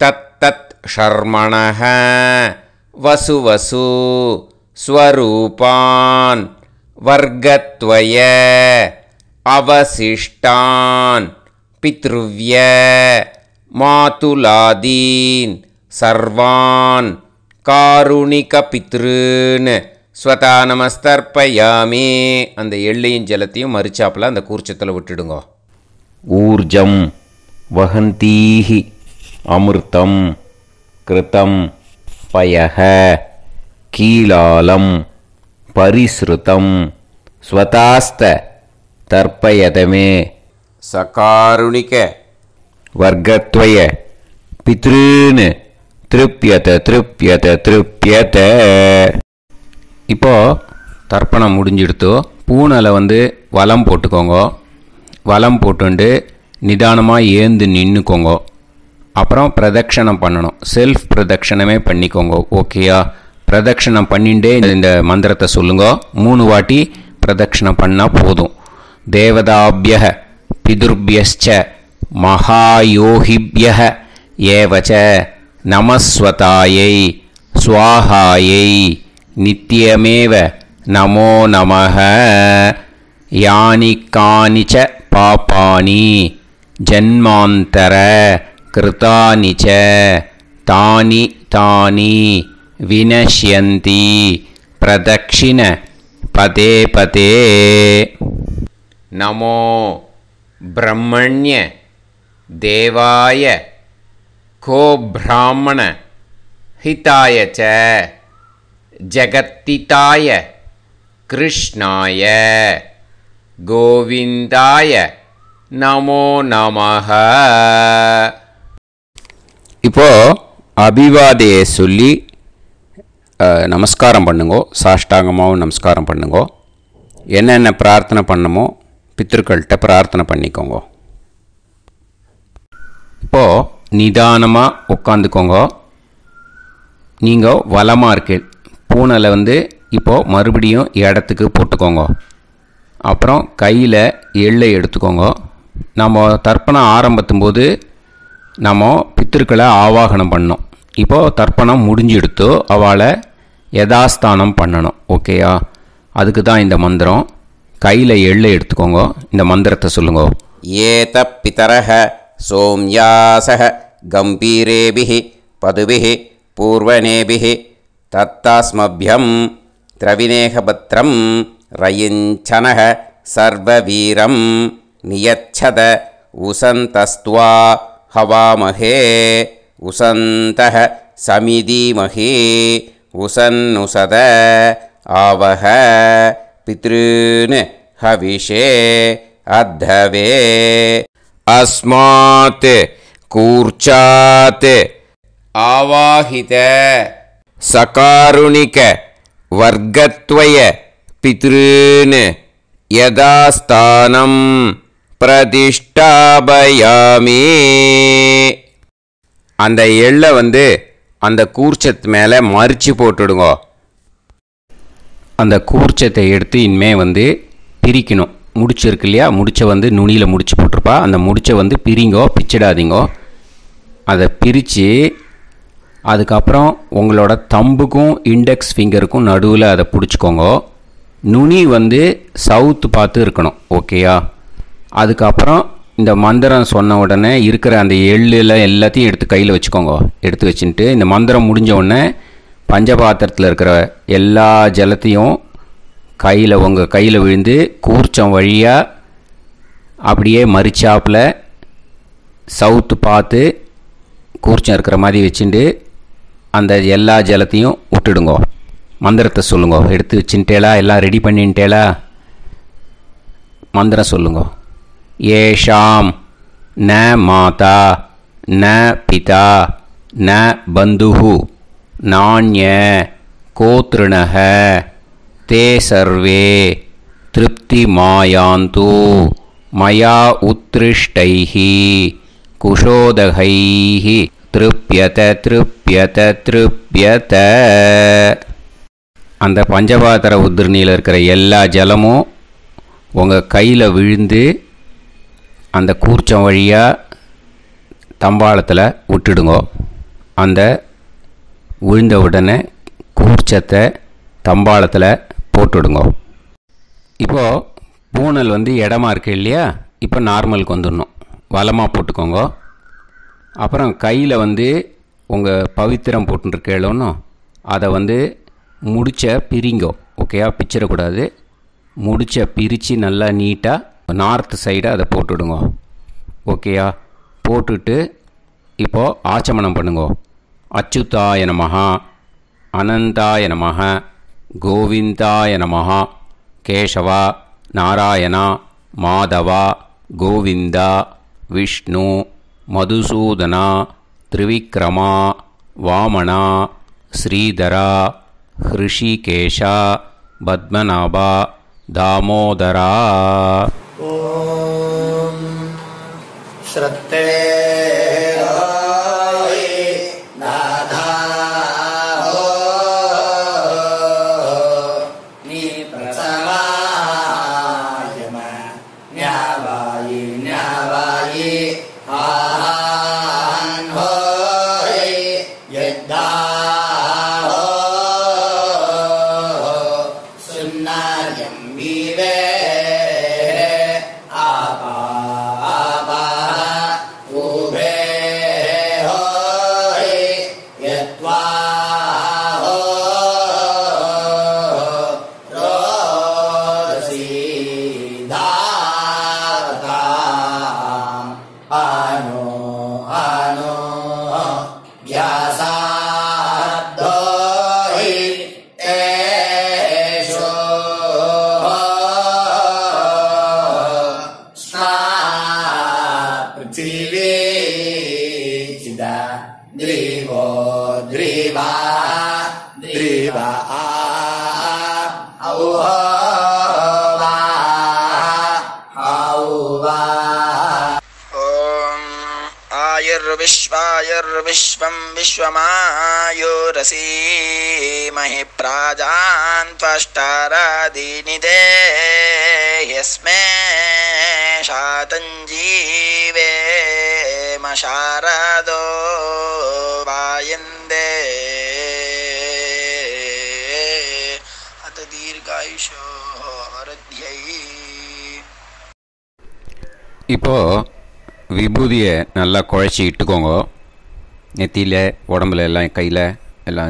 தத்தத் शर्मणः வசுவசு ஸ்வரூபான் வர்க்கத்வய அவசிஷ்டான் பித்ருவ்ய மாதுலாதீன் சர்வான் காருணிக பித்ருன்னு ஸ்வதா நமஸ்தர்ப்பயாமே அந்த எள்ளையும் ஜலத்தையும் மறிச்சாப்பில் அந்த கூர்ச்சத்தில் விட்டுடுங்க ஊர்ஜம் வகந்தீஹி அமிர்தம் கிருத்தம் பயக கீழாலம் பரிஸ்ருதம் ஸ்வதாஸ்த தர்ப்பயதமே சகாருணிக வர்க்கத்வய பித்ருன்னு திருப்தியத்தை திருப்பியத திருப்பியத இப்போ தர்ப்பணம் முடிஞ்சிடுத்து பூனலை வந்து வலம் போட்டுக்கோங்க வலம் போட்டுண்டு நிதானமாக ஏந்து நின்றுக்கோங்க அப்புறம் பிரதட்சணம் பண்ணணும் செல்ஃப் பிரதட்சணமே பண்ணிக்கோங்க ஓகேயா பிரதட்சணம் பண்ணிண்டே இந்த மந்திரத்தை சொல்லுங்க மூணு வாட்டி பிரதட்சணம் பண்ணால் போதும் தேவதாபிய பிதுர்பியச்ச மகாயோகிபிய ஏவச்ச நமஸ்வதாயை சுவாகாயை நித்தியமேவ நமோ நமக யானி காணிச்ச பாப்பானி कृतानि च तानि तानि विनश्यन्ति प्रदक्षिणपदे पदे नमो ब्रह्मण्य देवाय को हिताय च जगत्तिताय कृष्णाय गोविन्दाय நமோ நமக இப்போது அபிவாதையை சொல்லி நமஸ்காரம் பண்ணுங்கோ சாஷ்டாங்கமாகவும் நமஸ்காரம் பண்ணுங்கோ என்னென்ன பிரார்த்தனை பண்ணுமோ பித்திருக்கள்கிட்ட பிரார்த்தனை பண்ணிக்கோங்க இப்போது நிதானமாக உட்காந்துக்கோங்க நீங்கள் வளமாக இருக்கு பூனலை வந்து இப்போது மறுபடியும் இடத்துக்கு போட்டுக்கோங்க அப்புறம் கையில் எள்ளை எடுத்துக்கோங்க நம்ம தர்ப்பணம் ஆரம்பத்தும் போது நம்ம பித்திருக்களை ஆவாகனம் பண்ணோம் இப்போது தர்ப்பணம் முடிஞ்செடுத்தோ அவளை யதாஸ்தானம் பண்ணணும் ஓகேயா அதுக்கு தான் இந்த மந்திரம் கையில் எள்ளை எடுத்துக்கோங்க இந்த மந்திரத்தை சொல்லுங்க ஏத பிதரக சோம்யாசக கம்பீரேபிஹி பதுபிஹி பூர்வனேபிஹி தத்தாஸ்மபியம் திரவிநேகபத்ரம் ரயிஞ்சனக சர்வவீரம் नियच्छद उसन्तस्त्वा हवामहे उसन्तः समिधीमहे उसन्नुसद आवह पितॄन् हविषे अद्धवे अस्मात् कूर्चात् आवाहित सकारुणिकवर्गत्वय पितॄन् यदा स्थानम् பிரதிஷ்டாபயாமி அந்த எள்ளை வந்து அந்த கூர்ச்சத்து மேலே மறித்து போட்டுடுங்க அந்த கூர்ச்சத்தை எடுத்து இனிமே வந்து பிரிக்கணும் முடிச்சிருக்கு இல்லையா முடிச்சை வந்து நுனியில் முடிச்சு போட்டிருப்பா அந்த முடிச்சை வந்து பிரிங்கோ பிச்சிடாதீங்கோ அதை பிரித்து அதுக்கப்புறம் உங்களோட தம்புக்கும் இண்டெக்ஸ் ஃபிங்கருக்கும் நடுவில் அதை பிடிச்சிக்கோங்க நுனி வந்து சவுத்து பார்த்து இருக்கணும் ஓகேயா அதுக்கப்புறம் இந்த மந்திரம் சொன்ன உடனே இருக்கிற அந்த எள்ளில் எல்லாத்தையும் எடுத்து கையில் வச்சுக்கோங்க எடுத்து வச்சுட்டு இந்த மந்திரம் முடிஞ்ச உடனே பஞ்சபாத்திரத்தில் இருக்கிற எல்லா ஜலத்தையும் கையில் உங்கள் கையில் விழுந்து கூர்ச்சம் வழியாக அப்படியே மறிச்சாப்பில் சவுத்து பார்த்து கூர்ச்சம் இருக்கிற மாதிரி வச்சுட்டு அந்த எல்லா ஜலத்தையும் விட்டுடுங்க மந்திரத்தை சொல்லுங்க எடுத்து வச்சுட்டேலா எல்லாம் ரெடி பண்ணிட்டேலா மந்திரம் சொல்லுங்க ஏஷாம் ந மாதா ந பிதா ந பந்துஹு नान्य கோத்ருணக தே சர்வே திருப்தி மாயாந்து மயா உத்ருஷ்டைஹி குஷோதகைஹி திருப்பியத திருப்பியத திருப்பியத அந்த பஞ்சபாத்திர உத்ரணியில் இருக்கிற எல்லா ஜலமும் உங்கள் கையில் விழுந்து அந்த கூர்ச்சம் வழியாக தம்பாளத்தில் விட்டுடுங்கோ அந்த விழுந்த உடனே கூர்ச்சத்தை தம்பாளத்தில் போட்டுடுங்கோ இப்போது பூனல் வந்து இடமா இருக்குது இல்லையா இப்போ நார்மலுக்கு வந்துடணும் வளமாக போட்டுக்கோங்க அப்புறம் கையில் வந்து உங்கள் பவித்திரம் போட்டுருக்கேளோன்னு அதை வந்து முடிச்ச பிரிங்கோ ஓகேயா பிச்சிடக்கூடாது முடிச்ச பிரித்து நல்லா நீட்டாக நார்த் சைடை அதை போட்டுவிடுங்க ஓகேயா போட்டுட்டு இப்போது ஆச்சமணம் பண்ணுங்க அச்சுதாய நமகா அனந்தாய நமஹ கோவிந்தாய நமஹா கேசவா நாராயணா மாதவா கோவிந்தா விஷ்ணு மதுசூதனா திரிவிக்ரமா வாமனா ஸ்ரீதரா ஹிருஷிகேஷா பத்மநாபா தாமோதரா ॐ श्रद्धे विश्वमायोरसीमहि प्राजान् त्वष्टारादिनिदेह्यस्मे शातञ्जीवेम शारदो वायन्दे अथ दीर्घायुषो हरध्यै இப்போ விபூதியை நல்லா குழைச்சி இட்டுக்கோங்க நெத்தியில் உடம்புல எல்லாம் கையில்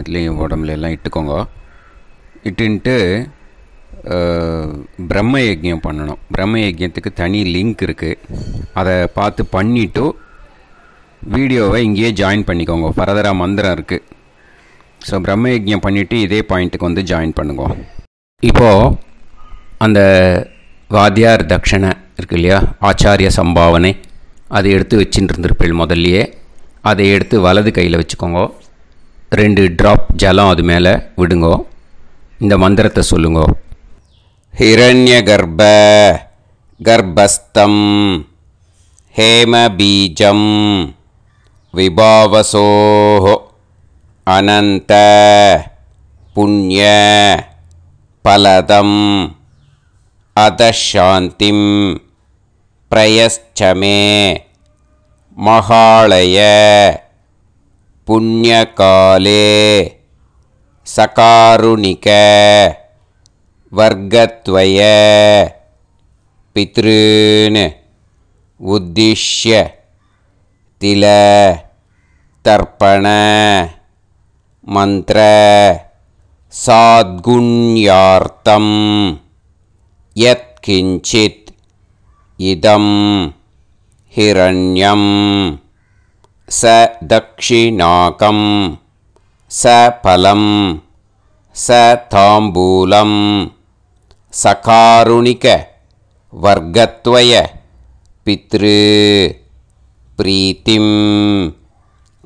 இதுலேயும் உடம்புல எல்லாம் இட்டுக்கோங்க இட்டுன்ட்டு பிரம்ம யஜ்யம் பண்ணணும் பிரம்ம யஜ்யத்துக்கு தனி லிங்க் இருக்குது அதை பார்த்து பண்ணிவிட்டு வீடியோவை இங்கேயே ஜாயின் பண்ணிக்கோங்க ஃபரதரா மந்திரம் இருக்குது ஸோ பிரம்ம யஜ்யம் பண்ணிவிட்டு இதே பாயிண்ட்டுக்கு வந்து ஜாயின் பண்ணுங்க இப்போது அந்த வாத்தியார் தட்சணை இருக்கு இல்லையா ஆச்சாரிய சம்பாவனை அதை எடுத்து வச்சுட்டு இருந்திருப்பேள் முதல்லையே அதை எடுத்து வலது கையில் வச்சுக்கோங்க ரெண்டு ட்ராப் ஜலம் அது மேலே விடுங்கோ இந்த மந்திரத்தை சொல்லுங்கோ ஹிரண்ய கர்ப்ப கர்ப்பஸ்தம் ஹேமபீஜம் விபாவசோஹோ அனந்த புண்ணிய பலதம் அதாந்திம் பிரயஷ்சமே மகாலய புண்ணியகாலே சகாருணிக வர்க்கத்வய பித்ருன் உத்திஷ்ய தில தர்ப்பண மந்திர சாத்குண்யார்த்தம் யத்கிஞ்சித் இதம் हिरण्यं स दक्षिणाकं सफलं स ताम्बूलं सकारुणिकवर्गत्वय पितृ प्रीतिं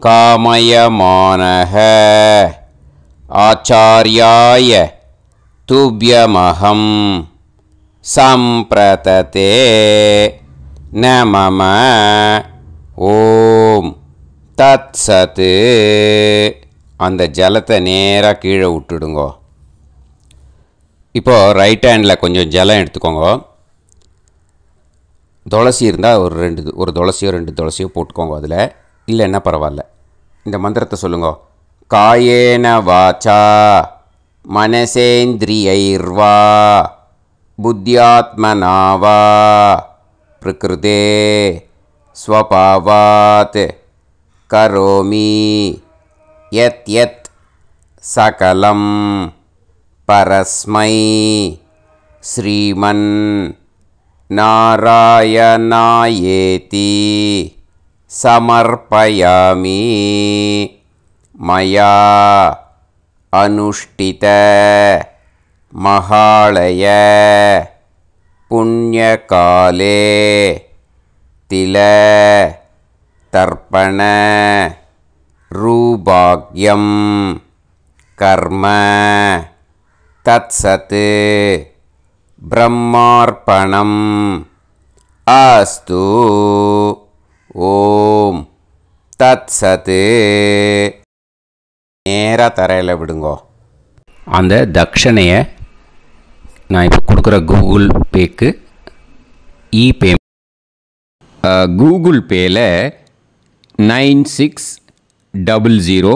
कामयमानः आचार्याय तुभ्यमहं सम्प्रतते நமம ஓம் தத் சத்து அந்த ஜலத்தை நேராக கீழே விட்டுடுங்கோ இப்போது ரைட் ஹேண்டில் கொஞ்சம் ஜலம் எடுத்துக்கோங்க துளசி இருந்தால் ஒரு ரெண்டு ஒரு துளசியோ ரெண்டு துளசியோ போட்டுக்கோங்க அதில் இல்லைன்னா பரவாயில்ல இந்த மந்திரத்தை சொல்லுங்க காயேன வாச்சா மனசேந்திரியைர்வா புத்தியாத்மனாவா प्रकृते स्वपावात् करोमि यत् यत् सकलं परस्मै श्रीमन् नारायणायेति समर्पयामि मया अनुष्ठित महालय புண்ணியகாலே தில தர்ப்பண ரூபாக்யம் கர்ம தத்சத்து பிரம்மார்ப்பணம் அஸ்து ஓம் தத்சத்து நேராக தரையில் விடுங்கோ அந்த தட்சணையை நான் இப்போ கொடுக்குற கூகுள் பேக்கு இ பே கூகுள் பேயில் nine six double zero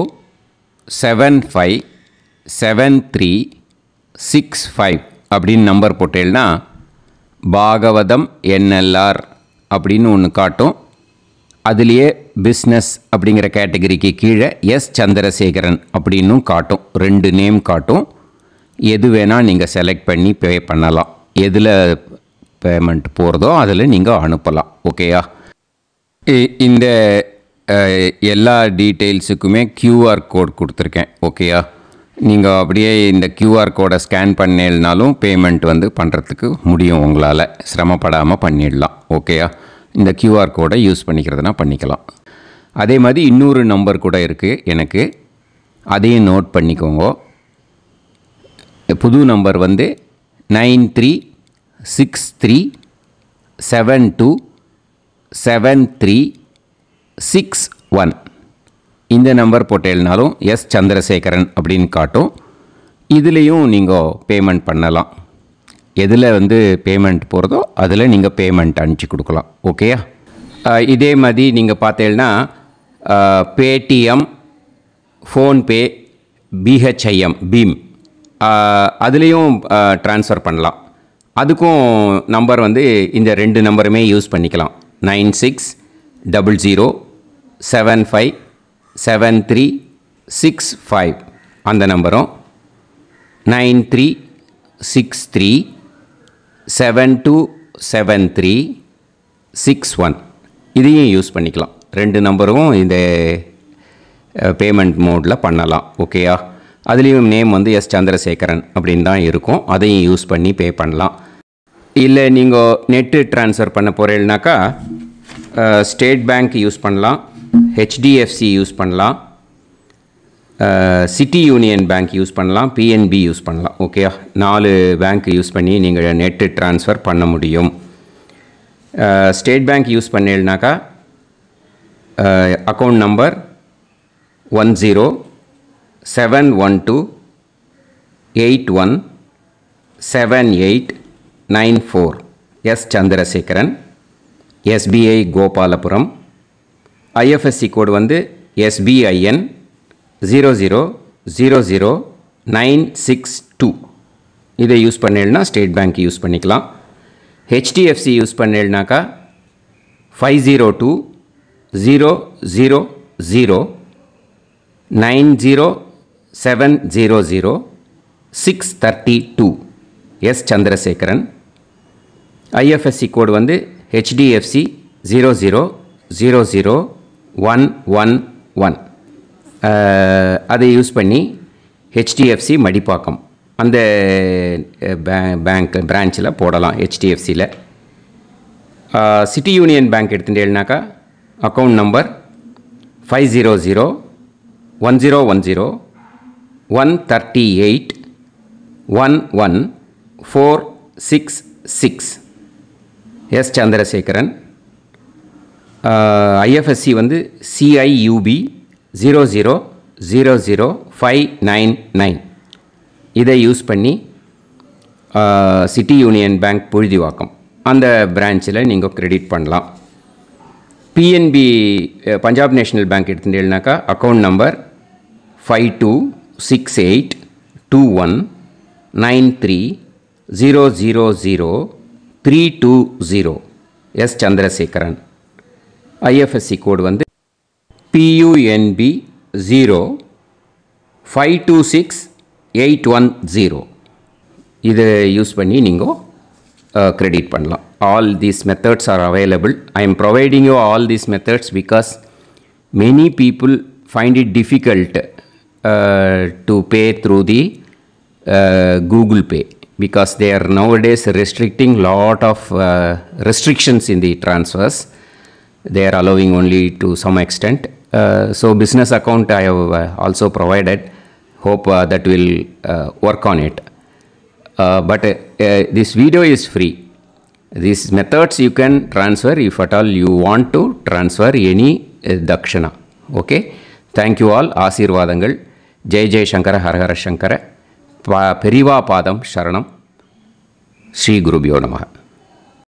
seven five seven three six five அப்படின்னு நம்பர் போட்டேன்னா பாகவதம் என்எல்ஆர் அப்படின்னு ஒன்று காட்டும் அதுலேயே பிஸ்னஸ் அப்படிங்கிற கேட்டகரிக்கு கீழே எஸ் சந்திரசேகரன் அப்படின்னும் காட்டும் ரெண்டு நேம் காட்டும் எது வேணால் நீங்கள் செலக்ட் பண்ணி பே பண்ணலாம் எதில் பேமெண்ட் போகிறதோ அதில் நீங்கள் அனுப்பலாம் ஓகேயா இந்த எல்லா டீட்டெயில்ஸுக்குமே க்யூஆர் கோட் கொடுத்துருக்கேன் ஓகேயா நீங்கள் அப்படியே இந்த க்யூஆர் கோடை ஸ்கேன் பண்ணினாலும் பேமெண்ட் வந்து பண்ணுறதுக்கு முடியும் உங்களால் சிரமப்படாமல் பண்ணிடலாம் ஓகேயா இந்த க்யூஆர் கோடை யூஸ் பண்ணிக்கிறதுனா பண்ணிக்கலாம் அதே மாதிரி இன்னொரு நம்பர் கூட இருக்குது எனக்கு அதையும் நோட் பண்ணிக்கோங்க புது நம்பர் வந்து nine three six three seven two seven three six one இந்த நம்பர் போட்டேனாலும் எஸ் சந்திரசேகரன் அப்படின்னு காட்டும் இதுலேயும் நீங்கள் பேமெண்ட் பண்ணலாம் எதில் வந்து பேமெண்ட் போகிறதோ அதில் நீங்கள் பேமெண்ட் அனுப்பிச்சி கொடுக்கலாம் ஓகேயா இதே மாதிரி நீங்கள் பார்த்தேன்னா Paytm PhonePe BHIM BHIM transfer ட்ரான்ஸ்ஃபர் பண்ணலாம் அதுக்கும் நம்பர் வந்து இந்த ரெண்டு நம்பருமே யூஸ் பண்ணிக்கலாம் nine six double zero seven five seven three six five அந்த நம்பரும் nine three six three seven two seven three six one இதையும் யூஸ் பண்ணிக்கலாம் ரெண்டு நம்பரும் இந்த பேமெண்ட் மோடில் பண்ணலாம் ஓகேயா அதுலேயும் நேம் வந்து எஸ் சந்திரசேகரன் அப்படின்னு தான் இருக்கும் அதையும் யூஸ் பண்ணி பே பண்ணலாம் இல்லை நீங்கள் நெட்டு ட்ரான்ஸ்ஃபர் பண்ண போகிறேன்னாக்கா ஸ்டேட் பேங்க் யூஸ் பண்ணலாம் ஹெச்டிஎஃப்சி யூஸ் பண்ணலாம் சிட்டி யூனியன் பேங்க் யூஸ் பண்ணலாம் பிஎன்பி யூஸ் பண்ணலாம் ஓகே நாலு பேங்க் யூஸ் பண்ணி நீங்கள் நெட்டு ட்ரான்ஸ்ஃபர் பண்ண முடியும் ஸ்டேட் பேங்க் யூஸ் பண்ணேன்னாக்கா account number one zero seven one two eight one seven eight nine four S Chandrasekaran SBI Gopalapuram IFSC code வந்து SBIN zero zero zero zero nine six two இதை use பண்ணிடனா state bank use பண்ணிக்கலாம் HDFC use பண்ணிடனாக்கா five zero two zero zero zero nine zero seven zero zero six thirty two S Chandrasekaran IFSC code வந்து HDFC zero zero zero zero one one one அதை use பண்ணி HDFC Madipakkam அந்த பே bank பிரான்ச்சில் போடலாம் ஹெச்டிஎஃப்சியில் சிட்டி யூனியன் பேங்க் எடுத்துட்டேனாக்கா account number five zero zero one zero one zero one thirty eight one one four six six S Chandrasekaran IFSC வந்து CIUB zero zero zero zero five nine nine இதை use பண்ணி city union bank Puzhuthivakkam அந்த பிரான்ச்சில் நீங்கள் credit பண்ணலாம் PNB Punjab national bank எடுத்துகிட்டேன்னாக்கா account number five two six eight two one nine three zero zero zero three two zero S Chandrasekaran IFSC code வந்து PUNB zero five two six eight one zero இது use பண்ணி நீங்கள் credit பண்ணலாம் all these methods are available I am providing you all these methods because many people find it difficult Uh, to pay through the uh, Google Pay because they are nowadays restricting lot of uh, restrictions in the transfers they are allowing only to some extent uh, so business account i have uh, also provided hope that will work on it but this video is free these methods you can transfer if at all you want to transfer any dakshina okay thank you all ஆசீர்வாதங்கள் ஜெய ஜெயசங்கர ஹரஹர சங்கர பா பெரிவா பாதம் சரணம் ஸ்ரீ குருபியோ நமக